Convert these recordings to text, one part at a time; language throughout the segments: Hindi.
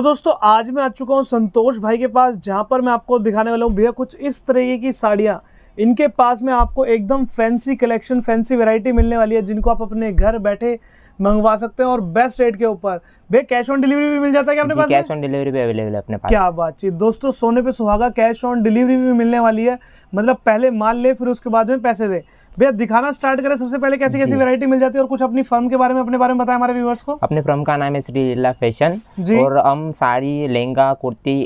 सो तो so, दोस्तों आज मैं आ चुका हूँ संतोष भाई के पास जहाँ पर मैं आपको दिखाने वाला हूँ भैया कुछ इस तरीके की साड़ियाँ इनके पास में आपको एकदम फैंसी कलेक्शन फैंसी वैरायटी मिलने वाली है जिनको आप अपने घर बैठे मंगवा सकते हैं और बेस्ट रेट के ऊपर भैया कैश ऑन डिलीवरी भी मिल जाता है क्या अपने पास कैश ऑन डिलीवरी भी अवेलेबल है अपने पास क्या बातचीत दोस्तों सोने पे सुहागा कैश ऑन डिलीवरी भी मिलने वाली है मतलब पहले माल ले फिर उसके बाद में पैसे दे भैया दिखाना स्टार्ट करें सबसे पहले कैसी कैसी वैरायटी मिल जाती है और कुछ अपनी फर्म के बारे में अपने बारे में बताया हमारे व्यूवर्स को अपने फर्म का नाम है श्रीला फैशन और हम साड़ी लहंगा कुर्ती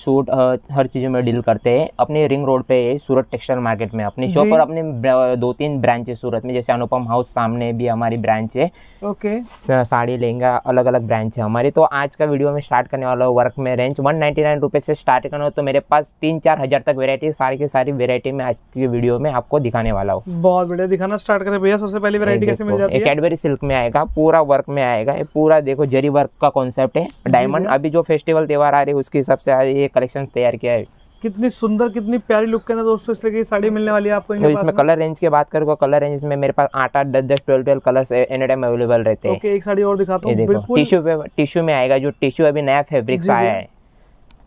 सूट हर चीज़ों में डील करते हैं अपने रिंग रोड पे सूरत टेक्सटाइल मार्केट में अपने शॉप और अपने दो तीन ब्रांच है सूरत में जैसे अनुपम हाउस सामने भी हमारी ब्रांच है ओके साड़ी लहंगा अलग अलग ब्रांच रेंज है हमारी तो आज का वीडियो में स्टार्ट करने वाला हूँ वर्क में रेंज वन नाइन्टी से स्टार्ट करना हो तो मेरे पास तीन चार हज़ार तक वेरायटी सारी की सारी वेरायटी में आज की वीडियो में आपको दिखाने वाला हूँ बहुत बढ़िया दिखाना स्टार्ट करें भैया सबसे पहली वेरायटी कैसे मिल जाती है कैडबेरी सिल्क में आएगा पूरा वर्क में आएगा ये पूरा देखो जरी वर्क का कॉन्सेप्ट है डायमंड अभी जो फेस्टिवल त्यौहार आ रही है उसके हिसाब से ये कलेक्शन तैयार किया है कितनी सुंदर कितनी प्यारी लुक के अंदर दोस्तों इस तरह की साड़ी मिलने वाली है आपको तो इसमें कलर रेंज की बात करूँगा कलर रेंज में मेरे पास आठ आठ दस दस twelve twelve colour any time available रहते हैं okay, एक साड़ी और दिखाता हूँ टिश्यू टिश्यू में आएगा जो टिश्यू अभी नया फेब्रिक आया है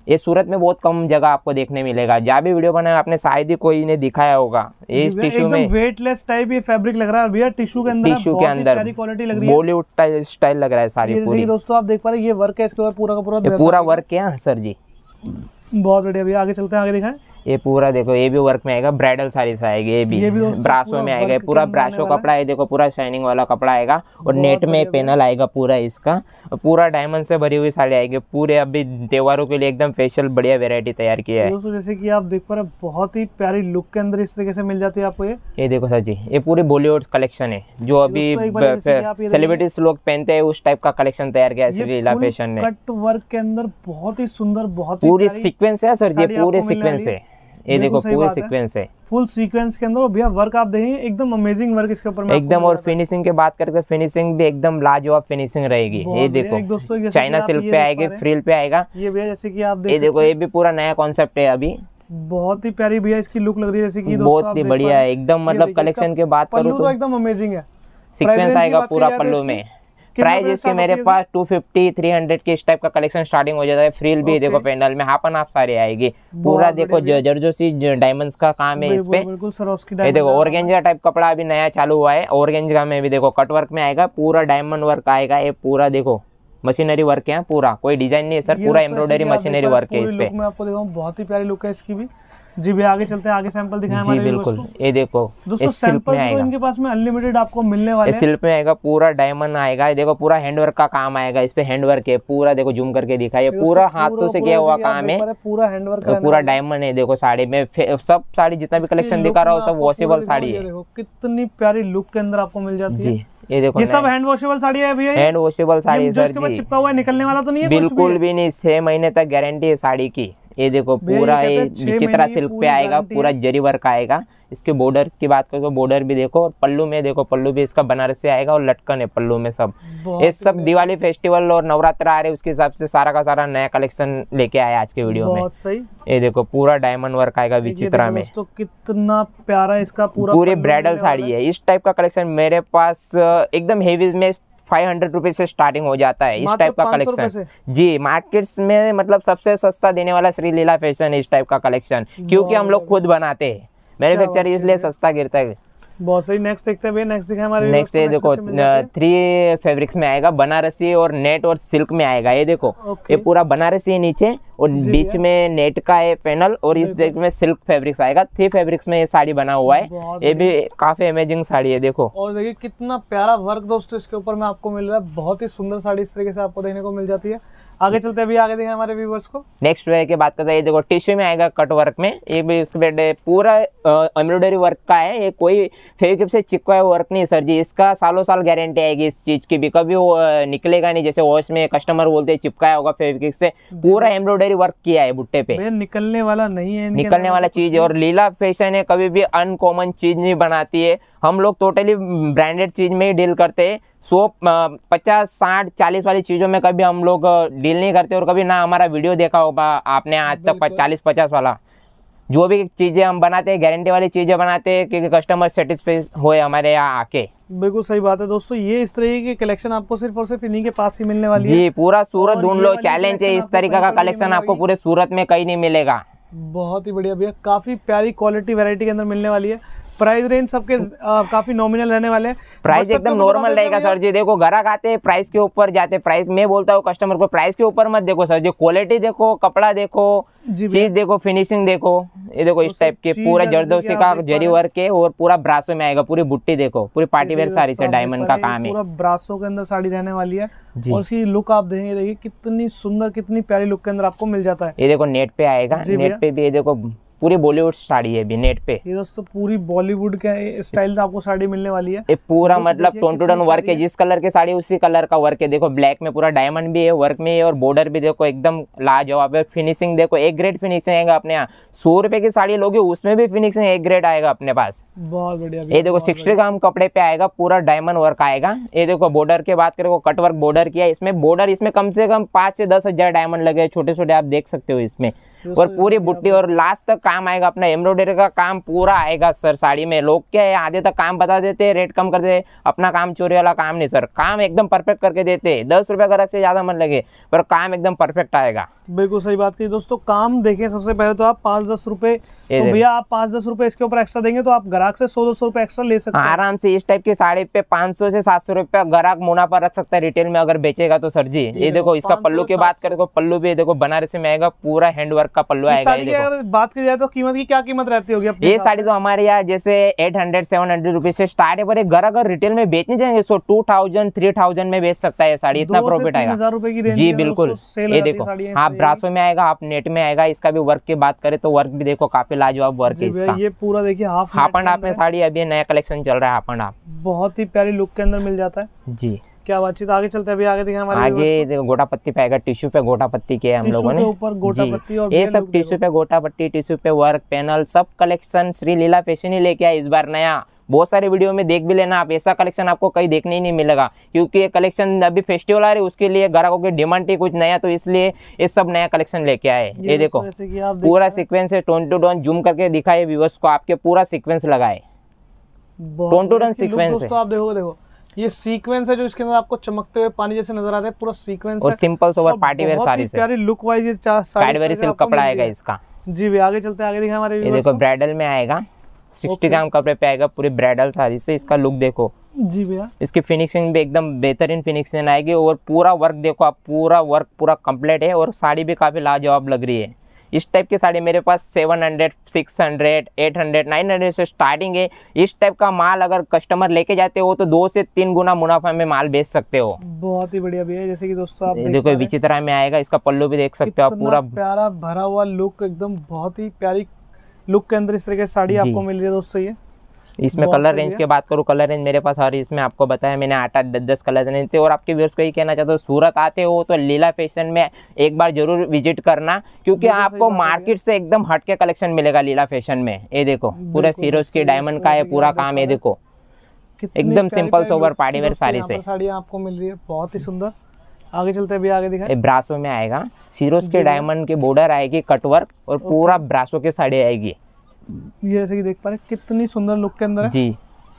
ये सूरत में बहुत कम जगह आपको देखने मिलेगा जहाँ भी वीडियो बनाया आपने शायद ही कोई ने दिखाया होगा ये टिश्यू में वेटलेस टाइप ये फैब्रिक लग रहा है भैया टिश्यू के अंदर टिश्यू के अंदर क्वालिटी लग रही है बॉलीवुड स्टाइल लग रहा है सारी पूरी दोस्तों आप देख पा रहे ये वर्क है इसके ऊपर पूरा का पूरा पूरा वर्क क्या सर जी बहुत बढ़िया भैया आगे चलते हैं आगे दिखाएं ये पूरा देखो ये भी वर्क में आएगा ब्राइडल से आएगी ये भी, ब्रासो में आएगा पूरा ब्रासो कपड़ा है देखो पूरा शाइनिंग वाला कपड़ा आएगा और नेट में पेनल आएगा पूरा इसका पूरा डायमंड से भरी हुई साड़ी आएगी पूरे अभी त्योहारों के लिए एकदम फेशियल बढ़िया वेरायटी तैयार किया है दोस्तों जैसे की आप देख पा रहे बहुत ही प्यारी लुक के अंदर इस तरीके से मिल जाती है आपको ये ये देखो सर जी ये पूरी बॉलीवुड कलेक्शन है जो अभी सेलिब्रिटीज लोग पहनते हैं उस टाइप का कलेक्शन तैयार किया है फैशन ने कट वर्क के अंदर बहुत ही सुंदर बहुत पूरी सिक्वेंस है सर जी पूरे सिक्वेंस है ये देखो पूरे सीक्वेंस है फुल सीक्वेंस के अंदर भैया वर्क आप देखेंगे एकदम अमेजिंग वर्क इसके ऊपर एकदम और फिनिशिंग की बात करके फिनिशिंग भी एकदम लाजवाब फिनिशिंग रहेगी ये देखो दोस्तों चाइना सिल्क पे आएगी फ्रिल पे आएगा ये भैया जैसे की आप ये देखो ये भी पूरा नया कॉन्सेप्ट है अभी बहुत ही प्यारी भैया इसकी लुक लग रही है जैसे मतलब की बहुत ही बढ़िया है एकदम मतलब कलेक्शन के बात करूं तो, तो एकदम अमेजिंग है सीक्वेंस आएगा पूरा तो पल्लू में प्राइस इसके मेरे पास टू फिफ्टी थ्री हंड्रेड के इस टाइप का कलेक्शन स्टार्टिंग हो जाता है फ्रील भी देखो पेंडल में हापन आप सारी आएगी पूरा देखो जर्जोसी डायमंड्स का काम है इस पे ये देखो का टाइप कपड़ा अभी नया चालू हुआ है का में भी देखो कटवर्क में आएगा पूरा डायमंड वर्क आएगा ये पूरा देखो मशीनरी वर्क है हाँ, पूरा कोई डिजाइन नहीं है सर पूरा एम्ब्रॉयडरी मशीनरी वर्क है इस पे मैं आपको देखा बहुत ही प्यारी लुक है इसकी भी जी भैया आगे चलते हैं आगे सैंपल दिखाएं जी बिल्कुल ये देखो दोस्तों सैंपल तो इनके पास में अनलिमिटेड आपको मिलने वाले सिल्क में आएगा पूरा डायमंड आएगा ये देखो पूरा हैंडवर्क का काम आएगा इस पे हैंडवर्क है पूरा देखो जूम करके दिखाई पूरा हाथों से किया हुआ काम है पूरा हैंडवर्क पूरा डायमंड है देखो साड़ी में सब साड़ी जितना भी कलेक्शन दिखा रहा हूँ सब वॉशेबल साड़ी है कितनी प्यारी लुक के अंदर आपको मिल जाती है ये देखो ये सब हैंड वॉशेबल साड़ी है भैया हैंड वॉशेबल साड़ी है सर जी चिपका हुआ है निकलने वाला तो नहीं है बिल्कुल भी नहीं छह महीने तक गारंटी है साड़ी की ये देखो पूरा ये विचित्रा सिल्क पे आएगा पूरा जरी वर्क आएगा इसके बॉर्डर की बात करें तो बॉर्डर भी देखो और पल्लू में देखो पल्लू भी इसका से आएगा और लटकन है पल्लू में सब ये सब दिवाली फेस्टिवल और नवरात्र आ रहे उसके हिसाब से सारा का सारा नया कलेक्शन लेके आया आज के वीडियो में ये देखो पूरा डायमंड वर्क आएगा विचित्रा में तो कितना प्यारा इसका पूरा पूरी ब्राइडल साड़ी है इस टाइप का कलेक्शन मेरे पास एकदम हेवी में फाइव हंड्रेड रुपीज से स्टार्टिंग हो जाता है इस टाइप का कलेक्शन जी मार्केट्स में मतलब सबसे सस्ता देने वाला श्री लीला फैशन इस टाइप का कलेक्शन क्योंकि हम लोग खुद बनाते हैं मैन्युफैक्चर इसलिए सस्ता गिरता है बहुत सही नेक्स्ट देखते हैं भैया नेक्स्ट दिखा हमारे नेक्स्ट है देखो थ्री फैब्रिक्स में आएगा बनारसी और नेट और सिल्क में आएगा ये देखो ये पूरा बनारसी है नीचे और बीच में नेट का है पैनल और इस देख में सिल्क फैब्रिक्स आएगा थ्री फैब्रिक्स में ये साड़ी बना हुआ है ये भी काफी अमेजिंग साड़ी है देखो और देखिए कितना प्यारा वर्क दोस्तों इसके ऊपर में आपको मिल रहा है बहुत ही सुंदर साड़ी इस तरीके से आपको देखने को मिल जाती है आगे चलते हैं अभी आगे देखें हमारे व्यूवर्स को नेक्स्ट वे की बात करते हैं ये देखो टिश्यू में आएगा कट वर्क में ये भी उसके बेड पूरा एम्ब्रॉयडरी वर्क का है ये कोई फेविक्विक से चिपका हुआ वर्क नहीं सर जी इसका सालों साल गारंटी आएगी इस चीज़ की भी कभी वो निकलेगा नहीं जैसे वॉश में कस्टमर बोलते चिपकाया होगा फेविक्विक से पूरा एम्ब्रॉयडरी वर्क किया है बुट्टे पे निकलने वाला नहीं है निकलने वाला चीज़ और लीला फैशन है कभी भी अनकॉमन चीज़ नहीं बनाती है हम लोग टोटली ब्रांडेड चीज़ में ही डील करते हैं सौ पचास साठ चालीस वाली चीज़ों में कभी हम लोग डील नहीं करते और कभी ना हमारा वीडियो देखा होगा आपने आज तक चालीस पचास वाला जो भी चीज़ें हम बनाते हैं गारंटी वाली चीज़ें बनाते हैं क्योंकि कस्टमर सेटिस्फाई होए हमारे यहाँ आके बिल्कुल सही बात है दोस्तों ये इस तरीके की कलेक्शन आपको सिर्फ और सिर्फ इन्हीं के पास ही मिलने वाली है जी पूरा सूरत ढूंढ लो चैलेंज है इस तरीके का कलेक्शन आपको पूरे सूरत में कहीं नहीं मिलेगा बहुत ही बढ़िया भैया काफ़ी प्यारी क्वालिटी वैरायटी के अंदर मिलने वाली है प्राइस रेंज सबके काफी नॉमिनल रहने वाले हैं प्राइस एकदम नॉर्मल रहेगा सर जी देखो ग्राहक आते हैं प्राइस के ऊपर जाते हैं प्राइस मैं बोलता हूँ कस्टमर को प्राइस के ऊपर मत देखो सर जी क्वालिटी देखो कपड़ा देखो चीज देखो फिनिशिंग देखो ये देखो तो इस टाइप के पूरा जर्दोसी का जरी वर्क है और पूरा ब्रासो में आएगा पूरी बुट्टी देखो पूरी पार्टी वेयर साड़ी से डायमंड का काम है पूरा ब्रासो के अंदर साड़ी रहने वाली है जी। और उसकी लुक आप देखेंगे देखिए कितनी सुंदर कितनी प्यारी लुक के अंदर आपको मिल जाता है ये देखो नेट पे आएगा नेट पे भी ये देखो पूरी बॉलीवुड साड़ी है भी नेट पे ये दोस्तों पूरी बॉलीवुड के स्टाइल आपको साड़ी मिलने वाली है ये पूरा तो मतलब टोन टू टन वर्क है जिस कलर की साड़ी उसी कलर का वर्क है देखो ब्लैक में पूरा डायमंड भी है वर्क में है और बॉर्डर भी देखो एकदम लाजवाब है फिनिशिंग देखो एक ग्रेड फिनिशिंग आएगा अपने यहाँ सौ रुपए की साड़ी लोगे उसमें भी फिनिशिंग एक ग्रेड आएगा अपने पास बहुत बढ़िया ये देखो सिक्सटी ग्राम कपड़े पे आएगा पूरा डायमंड वर्क आएगा ये देखो बॉर्डर की बात करे कट वर्क बॉर्डर किया इसमें बॉर्डर इसमें कम से कम पांच से दस डायमंड लगे छोटे छोटे आप देख सकते हो इसमें और पूरी बुट्टी और लास्ट तक काम आएगा अपना एम्ब्रॉयडरी का काम पूरा आएगा सर साड़ी में लोग क्या है आधे तक काम बता देते हैं रेट कम कर देते अपना काम चोरी वाला काम नहीं सर काम एकदम परफेक्ट करके देते हैं दस रुपये का रख से ज़्यादा मन लगे पर काम एकदम परफेक्ट आएगा बिल्कुल सही बात की दोस्तों काम देखें सबसे पहले तो आप पाँच दस रुपये तो भैया आप पाँच दस रुपये इसके ऊपर एक्स्ट्रा देंगे तो आप ग्राहक से सौ दो सौ रुपये एक्स्ट्रा ले सकते हाँ, हैं आराम से इस टाइप की साड़ी पे पाँच सौ से सात सौ रुपये ग्राहक मुनाफा रख सकता है रिटेल में अगर बेचेगा तो सर जी ये देखो इसका पल्लू की बात करें तो पल्लू भी देखो बनारसी में आएगा पूरा हैंडवर्क का पल्लू आएगा बात की जाए तो कीमत की क्या कीमत रहती होगी ये साड़ी तो हमारे यहाँ जैसे eight hundred seven hundred rupees से स्टार्ट है पर घर अगर रिटेल में बेचने जाएंगे तो टू थाउजेंड थ्री थाउजेंड में बेच सकता है साड़ी इतना प्रॉफिट आएगा जी बिल्कुल ये देखो आप ब्रासो में आएगा आप नेट में आएगा इसका भी वर्क की बात करे तो वर्क भी देखो काफी लाजवाब वर्क है ये पूरा देखिए हाफ हाफ एंड हाफ में साड़ी अभी नया कलेक्शन चल रहा है हाफ एंड हाफ बहुत ही प्यारी लुक के अंदर मिल जाता है जी क्या बातचीत आगे चलते हैं अभी आगे देखें हमारे आगे देखो गोटा पत्ती पे टिश्यू पे गोटा पत्ती के हम लोगों ने ऊपर गोटा पत्ती और ये सब टिश्यू पे गोटा पत्ती टिश्यू पे वर्क पैनल सब कलेक्शन श्री लीला फैशन ही लेके आए इस बार नया बहुत सारे वीडियो में देख भी लेना आप ऐसा कलेक्शन आपको कहीं देखने ही नहीं मिलेगा क्योंकि ये कलेक्शन अभी फेस्टिवल आ रही है उसके लिए ग्राहकों की डिमांड थी कुछ नया तो इसलिए ये सब नया कलेक्शन लेके आए ये, देखो पूरा सिक्वेंस है टोन टू टोन जूम करके दिखाए व्यूवर्स को आपके पूरा सिक्वेंस लगाए टोन टू टोन सिक्वेंस आप देखो देखो ये सीक्वेंस है जो इसके अंदर आपको चमकते हुए पानी जैसे नजर आते हैं पूरा सीक्वेंस और simple sober party where sari से प्यारी लुक वाइज ये वेयर सिल्क कपड़ा आएगा इसका जी भी आगे चलते आगे दिखा हमारे ये देखो ब्राइडल में आएगा 60 ग्राम कपड़े पे आएगा पूरी ब्राइडल सारी से इसका लुक देखो जी भैया इसकी फिनिशिंग भी एकदम बेहतरीन फिनिशिंग आएगी और पूरा वर्क देखो आप पूरा वर्क पूरा कंप्लीट है और साड़ी भी काफी लाजवाब लग रही है इस टाइप की साड़ी मेरे पास seven hundred six hundred eight hundred nine hundred से स्टार्टिंग है इस टाइप का माल अगर कस्टमर लेके जाते हो तो दो से तीन गुना मुनाफा में माल बेच सकते हो बहुत ही बढ़िया भैया जैसे कि दोस्तों आप देखो विचित्रा में आएगा इसका पल्लू भी देख सकते हो आप पूरा प्यारा भरा हुआ लुक एकदम बहुत ही प्यारी लुक के अंदर इस तरह की साड़ी आपको मिल रही है दोस्तों ये इसमें कलर रेंज की बात करूँ कलर रेंज मेरे पास और इसमें आपको बताया मैंने आठ आठ दस दस कलर रेंज थे और आपके व्यूअर्स को ये कहना चाहता हूँ सूरत आते हो तो लीला फैशन में एक बार जरूर विजिट करना क्योंकि आपको मार्केट से एकदम हटके कलेक्शन मिलेगा लीला फैशन में ये देखो पूरे सीरोज के डायमंड का है पूरा काम ये देखो एकदम simple sober party wear sari से साड़ी आपको मिल रही है बहुत ही सुंदर आगे चलते अभी आगे दिखा ब्रासो में आएगा सीरोज के डायमंड के बॉर्डर आएगी कटवर्क और पूरा ब्रासो की साड़ी आएगी ये जैसे कि देख पा रहे कितनी सुंदर लुक के अंदर है जी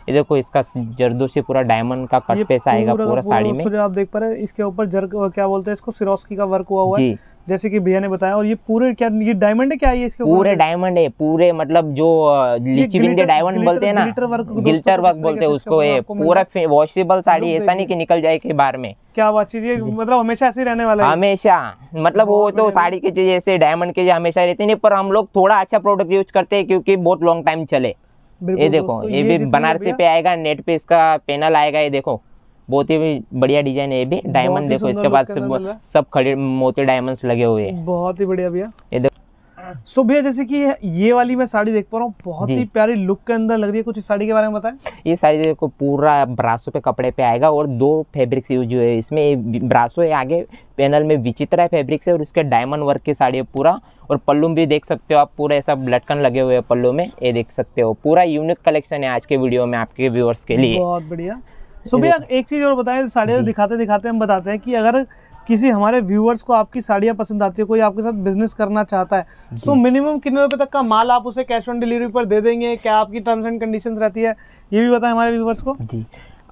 ये देखो इसका जर्दो से पूरा डायमंड का कट पैसा आएगा पूरा, साड़ी में आप देख पा रहे इसके ऊपर जर क्या बोलते हैं इसको सिरोस्की का वर्क हुआ हुआ है जैसे कि भैया ने बताया और ये पूरे क्या ये डायमंड है क्या है इसके पूरे डायमंड है पूरे मतलब जो के डायमंड बोलते हैं ना गिल्टर वर्क बोलते हैं उसको ये पूरा वॉशेबल साड़ी ऐसा नहीं कि निकल जाए कि बार में क्या बात चीज ये मतलब हमेशा ऐसे रहने वाला है हमेशा मतलब वो तो साड़ी के ऐसे डायमंड के हमेशा रहते नहीं पर हम लोग थोड़ा अच्छा प्रोडक्ट यूज करते हैं क्योंकि बहुत लॉन्ग टाइम चले ये देखो ये भी बनारसी पे आएगा नेट पे इसका पैनल आएगा ये देखो बहुत ही बढ़िया डिजाइन है ये भी डायमंड देखो इसके बाद सब सब खड़े मोती डायमंड लगे हुए हैं बहुत ही बढ़िया भैया ये देखो सो so, भैया जैसे कि ये वाली मैं साड़ी देख पा रहा हूँ बहुत ही प्यारी लुक के अंदर लग रही है कुछ इस साड़ी के बारे में बताएं ये साड़ी देखो पूरा ब्रासो पे कपड़े पे आएगा और दो फैब्रिक्स यूज हुए हैं इसमें ब्रासो है आगे पैनल में विचित्रा फैब्रिक्स है और उसके डायमंड वर्क की साड़ी है पूरा और पल्लू भी देख सकते हो आप पूरा ऐसा लटकन लगे हुए पल्लू में ये देख सकते हो पूरा यूनिक कलेक्शन है आज के वीडियो में आपके व्यूअर्स के लिए बहुत बढ़िया सो भैया एक चीज़ और बताएं साड़ियाँ दिखाते दिखाते हम बताते हैं कि अगर किसी हमारे व्यूअर्स को आपकी साड़ियाँ पसंद आती है कोई आपके साथ बिजनेस करना चाहता है सो मिनिमम कितने रुपए तक का माल आप उसे कैश ऑन डिलीवरी पर दे देंगे क्या आपकी टर्म्स एंड कंडीशन रहती है ये भी बताएं हमारे व्यूवर्स को जी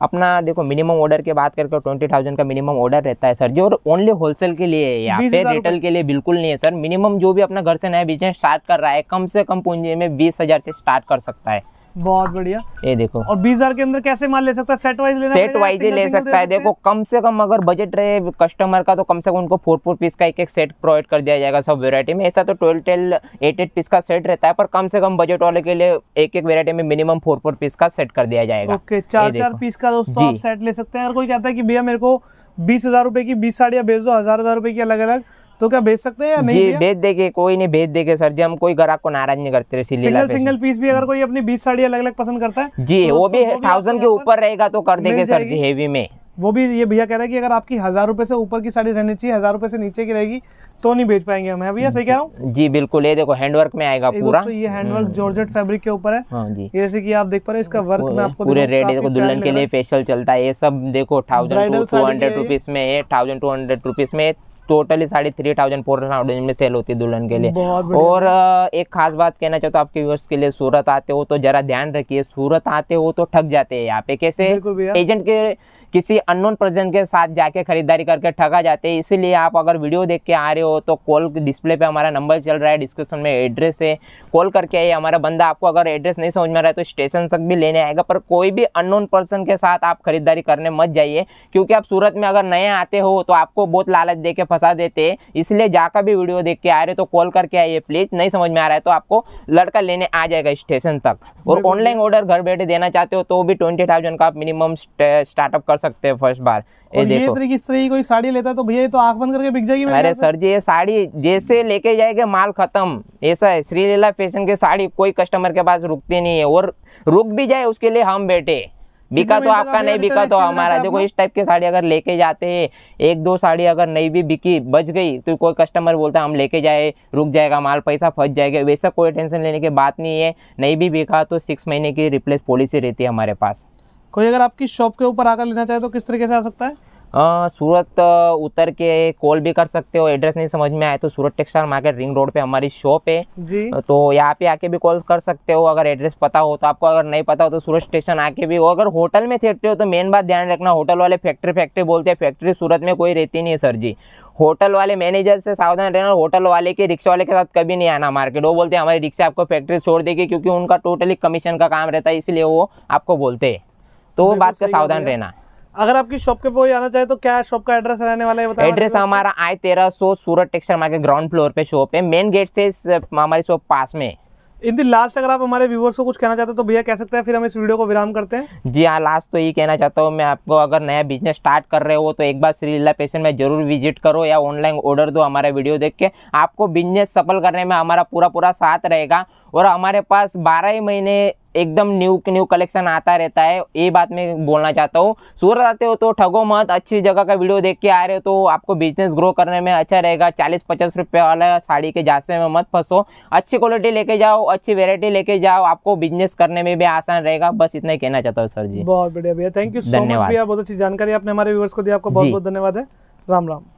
अपना देखो मिनिमम ऑर्डर की बात करके ट्वेंटी थाउजेंड का मिनिमम ऑर्डर रहता है सर जी और ओनली होलसेल के लिए है यहाँ पे रिटेल के लिए बिल्कुल नहीं है सर मिनिमम जो भी अपना घर से नया बिजनेस स्टार्ट कर रहा है कम से कम पूंजी में बीस हज़ार से स्टार्ट कर सकता है बहुत बढ़िया ये देखो और बीस हजार के अंदर कैसे माल ले सकता है सेट वाइज लेना सेट वाइज ही ले सकता है देखो कम से कम अगर बजट रहे कस्टमर का तो कम से कम उनको फोर फोर पीस का एक एक सेट प्रोवाइड कर दिया जाएगा सब वेरायटी में ऐसा तो twelve ten eight eight piece का सेट रहता है पर कम से कम बजट वाले के लिए एक एक वेरायटी में मिनिमम फोर फोर पीस का सेट कर दिया जाएगा ओके चार चार पीस का दोस्तों सेट ले सकते हैं अगर कोई कहता है कि भैया मेरे को बीस हजार रुपए की बीस साड़ियाँ भेज दो हजार हजार रुपए की अलग अलग तो क्या बेच सकते हैं या नहीं बेच देंगे कोई नहीं बेच देंगे सर जी हम कोई ग्राहक को नाराज नहीं करते सिंगल सिंगल पीस भी अगर कोई अपनी बीस साड़ी अलग अलग पसंद करता है जी तो वो भी थाउजेंड के ऊपर रहेगा तो कर देंगे सर जी हेवी में वो भी ये भैया कह रहा है कि अगर आपकी हजार रुपए से ऊपर की साड़ी रहनी चाहिए हजार रुपए से नीचे की रहेगी तो नहीं बेच पाएंगे हम भैया सही कह रहा हूँ जी बिल्कुल ये देखो हैंडवर्क में आएगा पूरा ये हैंडवर्क जॉर्जेट फैब्रिक के ऊपर है हाँ जी जैसे कि आप देख पा रहे हैं इसका वर्क में आपको पूरे रेट देखो दुल्हन के लिए फेशियल चलता है ये सब देखो थाउजेंड टू हंड्रेड रुपीज में थाउजेंड टू हंड्रेड रुपीज में टोटली साढ़े थ्री थाउजेंड फोर थाउजेंड में सेल होती है दुल्हन के लिए और एक खास बात कहना चाहता हूँ आपके व्यूअर्स के लिए सूरत आते हो तो जरा ध्यान रखिए सूरत आते हो तो ठग जाते हैं यहाँ पे कैसे एजेंट के किसी अननोन पर्सन के साथ जाके खरीदारी करके ठगा जाते हैं इसीलिए आप अगर वीडियो देख के आ रहे हो तो कॉल डिस्प्ले पे हमारा नंबर चल रहा है डिस्क्रिप्शन में एड्रेस है कॉल करके आइए हमारा बंदा आपको अगर एड्रेस नहीं समझ में रहा है तो स्टेशन तक भी लेने आएगा पर कोई भी अननोन पर्सन के साथ आप खरीदारी करने मत जाइए क्योंकि आप सूरत में अगर नए आते हो तो आपको बहुत लालच दे के फंसा देते इसलिए जाकर भी वीडियो देख के आ रहे तो कॉल करके आइए प्लीज नहीं समझ में आ रहा है तो आपको लड़का लेने आ जाएगा स्टेशन तक और ऑनलाइन ऑर्डर घर बैठे देना चाहते हो तो भी ट्वेंटी थाउजेंड का आप मिनिमम स्टार्टअप कर सकते हैं फर्स्ट बार ये तरह की कोई साड़ी लेता है तो भैया तो आंख बंद करके बिक जाएगी अरे सर जी ये साड़ी जैसे लेके जाएगा माल खत्म ऐसा है श्रीलीला फैशन की साड़ी कोई कस्टमर के पास रुकती नहीं है और रुक भी जाए उसके लिए हम बैठे बिका तो आपका नहीं बिका तो अच्छा हमारा देखो इस टाइप की साड़ी अगर लेके जाते हैं एक दो साड़ी अगर नहीं भी बिकी बच गई तो कोई कस्टमर बोलता है हम लेके जाए रुक जाएगा माल पैसा फंस जाएगा वैसा कोई टेंशन लेने की बात नहीं है नहीं भी बिका तो सिक्स महीने की रिप्लेस पॉलिसी रहती है हमारे पास कोई अगर आपकी शॉप के ऊपर आकर लेना चाहे तो किस तरीके से आ सकता है आ, सूरत उतर के कॉल भी कर सकते हो एड्रेस नहीं समझ में आए तो Surat textile market ring road पे हमारी शॉप है जी तो यहाँ पे आके भी कॉल कर सकते हो अगर एड्रेस पता हो तो आपको अगर नहीं पता हो तो सूरत स्टेशन आके भी हो अगर होटल में थेटते हो तो मेन बात ध्यान रखना होटल वाले फैक्ट्री फैक्ट्री बोलते हैं फैक्ट्री सूरत में कोई रहती नहीं है सर जी होटल वाले मैनेजर से सावधान रहना होटल वाले के रिक्शा वाले के साथ कभी नहीं आना मार्केट वो बोलते हैं हमारे रिक्शा आपको फैक्ट्री छोड़ देगी क्योंकि उनका टोटली कमीशन का काम रहता है इसलिए वो आपको बोलते हैं तो वो बात का सावधान रहना अगर आपकी शॉप के कोई आना चाहे तो क्या शॉप का एड्रेस रहने वाला है बताओ एड्रेस हमारा आई तेरह सौ Surat textile market ground floor पे शॉप है मेन गेट से हमारी शॉप पास में इन दिन लास्ट अगर आप हमारे व्यूवर्स को कुछ कहना चाहते हैं तो भैया कह सकते हैं फिर हम इस वीडियो को विराम करते हैं जी हाँ लास्ट तो यही कहना चाहता हूँ मैं आपको अगर नया बिजनेस स्टार्ट कर रहे हो तो एक बार श्री लीला पेशन में जरूर विजिट करो या ऑनलाइन ऑर्डर दो हमारा वीडियो देख के आपको बिजनेस सफल करने में हमारा पूरा पूरा साथ रहेगा और हमारे पास बारह ही महीने एकदम न्यू न्यू कलेक्शन आता रहता है ये बात मैं बोलना चाहता हूँ सूरत आते हो तो ठगो मत अच्छी जगह का वीडियो देख के आ रहे हो तो आपको बिजनेस ग्रो करने में अच्छा रहेगा चालीस पचास रुपये वाला साड़ी के जासे में मत फंसो अच्छी क्वालिटी लेके जाओ अच्छी वेरायटी लेके जाओ आपको बिजनेस करने में भी आसान रहेगा बस इतना ही कहना चाहता हूँ सर जी बहुत बढ़िया भैया थैंक यू धन्यवाद भैया बहुत अच्छी जानकारी आपने हमारे व्यवर्स को दिया आपको बहुत बहुत धन्यवाद है राम राम